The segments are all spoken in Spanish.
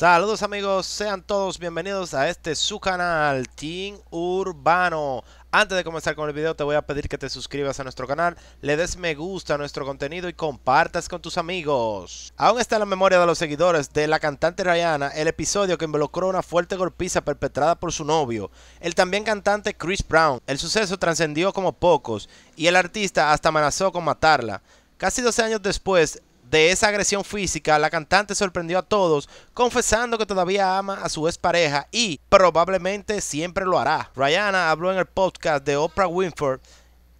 Saludos amigos, sean todos bienvenidos a este su canal Team Urbano. Antes de comenzar con el video te voy a pedir que te suscribas a nuestro canal, le des me gusta a nuestro contenido y compartas con tus amigos. Aún está en la memoria de los seguidores de la cantante Rihanna el episodio que involucró una fuerte golpiza perpetrada por su novio, el también cantante Chris Brown. El suceso trascendió como pocos y el artista hasta amenazó con matarla. Casi 12 años después, de esa agresión física, la cantante sorprendió a todos, confesando que todavía ama a su expareja y probablemente siempre lo hará. Rihanna habló en el podcast de Oprah Winfrey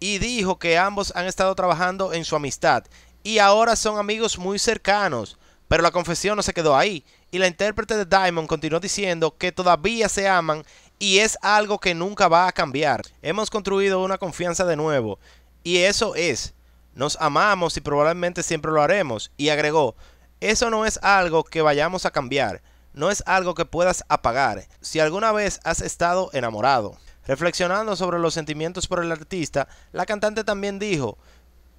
y dijo que ambos han estado trabajando en su amistad y ahora son amigos muy cercanos. Pero la confesión no se quedó ahí y la intérprete de Diamond continuó diciendo que todavía se aman y es algo que nunca va a cambiar. Hemos construido una confianza de nuevo y eso es nos amamos y probablemente siempre lo haremos. Y agregó, eso no es algo que vayamos a cambiar, no es algo que puedas apagar, si alguna vez has estado enamorado. Reflexionando sobre los sentimientos por el artista, la cantante también dijo,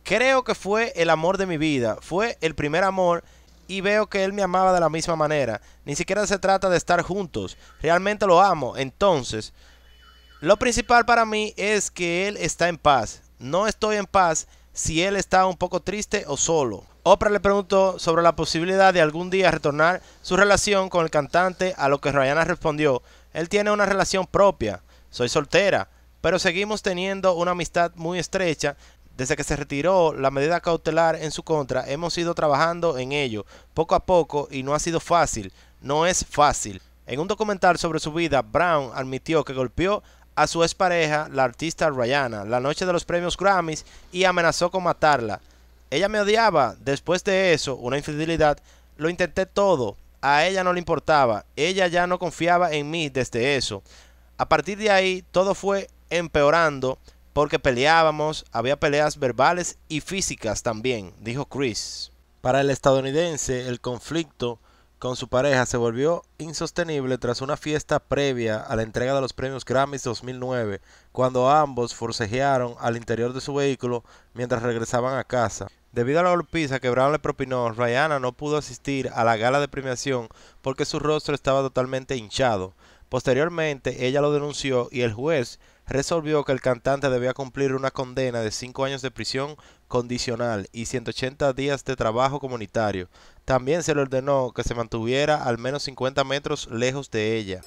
creo que fue el amor de mi vida, fue el primer amor y veo que él me amaba de la misma manera. Ni siquiera se trata de estar juntos, realmente lo amo, entonces... Lo principal para mí es que él está en paz. No estoy en paz si él está un poco triste o solo. Oprah le preguntó sobre la posibilidad de algún día retornar su relación con el cantante, a lo que Rihanna respondió, él tiene una relación propia, soy soltera, pero seguimos teniendo una amistad muy estrecha. Desde que se retiró la medida cautelar en su contra, hemos ido trabajando en ello, poco a poco, y no ha sido fácil, no es fácil. En un documental sobre su vida, Brown admitió que golpeó a su expareja, la artista Rihanna, la noche de los premios Grammys y amenazó con matarla. Ella me odiaba. Después de eso, una infidelidad, lo intenté todo. A ella no le importaba. Ella ya no confiaba en mí desde eso. A partir de ahí, todo fue empeorando porque peleábamos, había peleas verbales y físicas también, dijo Chris. Para el estadounidense, el conflicto con su pareja se volvió insostenible tras una fiesta previa a la entrega de los premios Grammys 2009, cuando ambos forcejearon al interior de su vehículo mientras regresaban a casa. Debido a la golpiza que Brown le propinó, Rihanna no pudo asistir a la gala de premiación porque su rostro estaba totalmente hinchado. Posteriormente, ella lo denunció y el juez resolvió que el cantante debía cumplir una condena de 5 años de prisión condicional y 180 días de trabajo comunitario. También se le ordenó que se mantuviera al menos 50 metros lejos de ella.